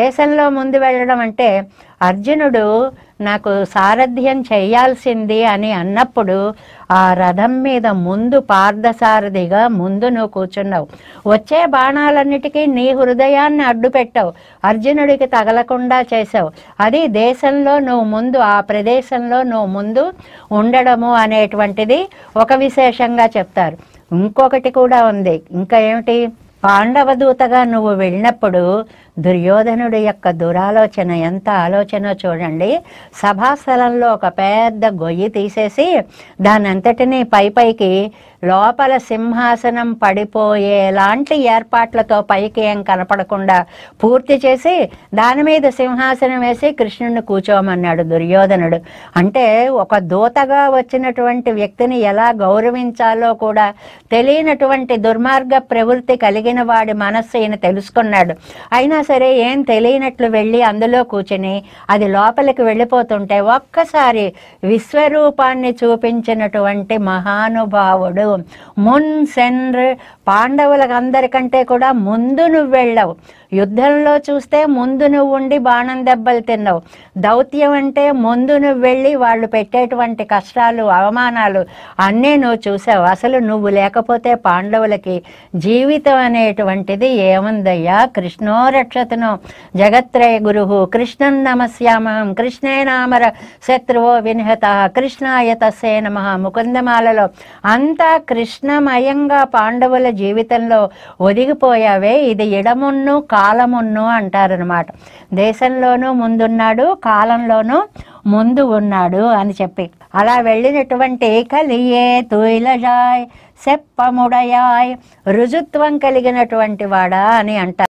దేశంలో ముందు వెళ్ళడం అంటే అర్జునుడు నాకు సారథ్యం చేయాల్సింది అని అన్నప్పుడు ఆ రథం మీద ముందు పార్థసారథిగా ముందు నువ్వు కూర్చున్నావు వచ్చే బాణాలన్నిటికీ నీ హృదయాన్ని అడ్డు అర్జునుడికి తగలకుండా చేసావు అది దేశంలో నువ్వు ముందు ఆ ప్రదేశంలో నువ్వు ముందు ఉండడము అనేటువంటిది ఒక విశేషంగా చెప్తారు ఇంకొకటి కూడా ఉంది ఇంకా ఏమిటి పాండవదూతగా నువ్వు వెళ్ళినప్పుడు దుర్యోధనుడి యొక్క దురాలోచన ఎంత ఆలోచన చూడండి సభాస్థలంలో ఒక పెద్ద గొయ్యి తీసేసి అంతటినీ పై పైకి లోపల సింహాసనం పడిపోయేలాంటి ఏర్పాట్లతో పైకి ఏం కనపడకుండా పూర్తి చేసి దాని మీద సింహాసనం వేసి కృష్ణుడిని కూర్చోమన్నాడు దుర్యోధనుడు అంటే ఒక దూతగా వచ్చినటువంటి వ్యక్తిని ఎలా గౌరవించాలో కూడా తెలియనటువంటి దుర్మార్గ ప్రవృత్తి కలిగిన వాడి మనస్సు ఈయన తెలుసుకున్నాడు అయినా సరే ఏం తెలియనట్లు వెళ్ళి అందులో కూర్చుని అది లోపలికి వెళ్ళిపోతుంటే ఒక్కసారి విశ్వరూపాన్ని చూపించినటువంటి మహానుభావుడు మున్ సెన్ర్ అందరికంటే కూడా ముందు నువ్వు వెళ్ళవు యుద్ధంలో చూస్తే ముందు నువ్వు ఉండి బాణం దెబ్బలు తిన్నావు దౌత్యం అంటే ముందు నువ్వు వెళ్ళి వాళ్ళు పెట్టేటువంటి కష్టాలు అవమానాలు అన్నీ నువ్వు చూసావు అసలు నువ్వు లేకపోతే పాండవులకి జీవితం అనేటువంటిది ఏముందయ్యా కృష్ణో రక్షతను జగత్రయ గురువు కృష్ణం నమస్యామహం కృష్ణే నామర శత్రువో వినిహత కృష్ణాయతసే నమ ముకుందమాలలో అంతా కృష్ణమయంగా పాండవుల జీవితంలో ఒదిగిపోయావే ఇది ఇడమున్ను కాలమున్ను అంటారనమాట దేశంలోనూ ముందున్నాడు కాలంలోనూ ముందు ఉన్నాడు అని చెప్పి అలా వెళ్ళినటువంటి కలియే తూయిలజాయ్ సెప్పముడయాయ్ రుజుత్వం కలిగినటువంటి వాడా అని అంటారు